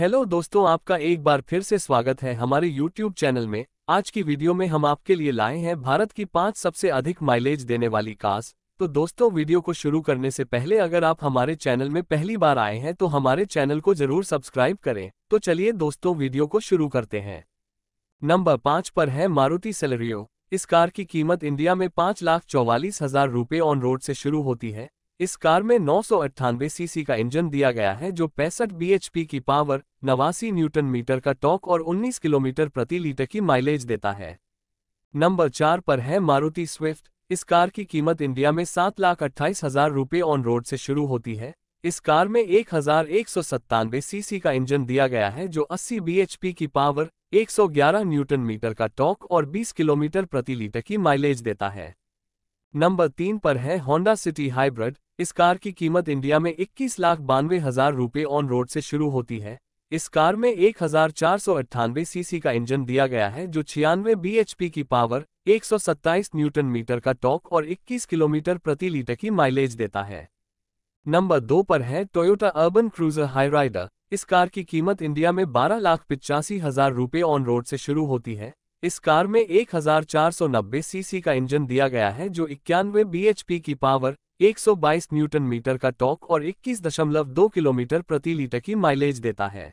hello दोस्तों आपका एक बार फिर से स्वागत है हमारे यूट्यूब चैनल में आज की वीडियो में हम आपके लिए लाए हैं भारत की पाँच सबसे अधिक माइलेज देने वाली कार्स तो दोस्तों वीडियो को शुरू करने से पहले अगर आप हमारे चैनल में पहली बार आए हैं तो हमारे चैनल को जरूर सब्सक्राइब करें तो चलिए दोस्तों वीडियो को शुरू करते हैं नंबर पाँच पर है मारुति सेलरियो इस कार की कीमत इंडिया में पाँच लाख चौवालीस हजार रुपये ऑन रोड से शुरू होती है इस कार में नौ सीसी का इंजन दिया गया है जो पैंसठ बीएचपी की पावर नवासी न्यूटन मीटर का टॉक और 19 किलोमीटर प्रति लीटर की माइलेज देता है नंबर चार पर है मारुति स्विफ्ट इस कार की कीमत इंडिया में सात लाख अट्ठाईस हजार रुपये ऑन रोड से शुरू होती है इस कार में एक हजार एक सौ सत्तानवे सीसी का इंजन दिया गया है जो 80 बीएचपी की पावर 111 न्यूटन मीटर का टॉक और 20 किलोमीटर प्रति लीटर की माइलेज देता है नंबर तीन पर है होंडा सिटी हाइब्रिड इस कार की कीमत इंडिया में इक्कीस लाख बानवे हजार रुपये ऑन रोड से शुरू होती है इस कार में एक हजार चार सौ अट्ठानवे सीसी का इंजन दिया गया है जो छियानवे बीएचपी की पावर सत्ताईस न्यूटन मीटर का टॉक और इक्कीस किलोमीटर प्रति लीटर की माइलेज देता है नंबर दो पर है टोयोटा अर्बन क्रूजर हाईराइडर इस कार की कीमत इंडिया में बारह लाख पिचासी हजार रुपये ऑन रोड से शुरू होती है इस कार में 1490 सीसी का इंजन दिया गया है जो इक्यानवे बीएचपी की पावर 122 न्यूटन मीटर का टॉक और 21.2 किलोमीटर प्रति लीटर की माइलेज देता है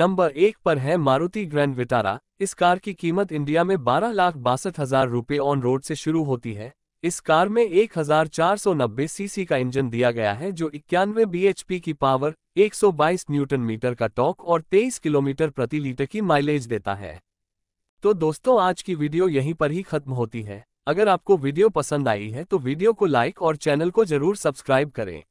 नंबर एक पर है मारुति ग्रैंड विटारा इस कार की कीमत इंडिया में बारह लाख बासठ हजार रुपये ऑन रोड से शुरू होती है इस कार में 1490 सीसी का इंजन दिया गया है जो इक्यानवे बीएचपी की पावर 122 न्यूटन मीटर का टॉक और 23 किलोमीटर प्रति लीटर की माइलेज देता है तो दोस्तों आज की वीडियो यहीं पर ही खत्म होती है अगर आपको वीडियो पसंद आई है तो वीडियो को लाइक और चैनल को जरूर सब्सक्राइब करें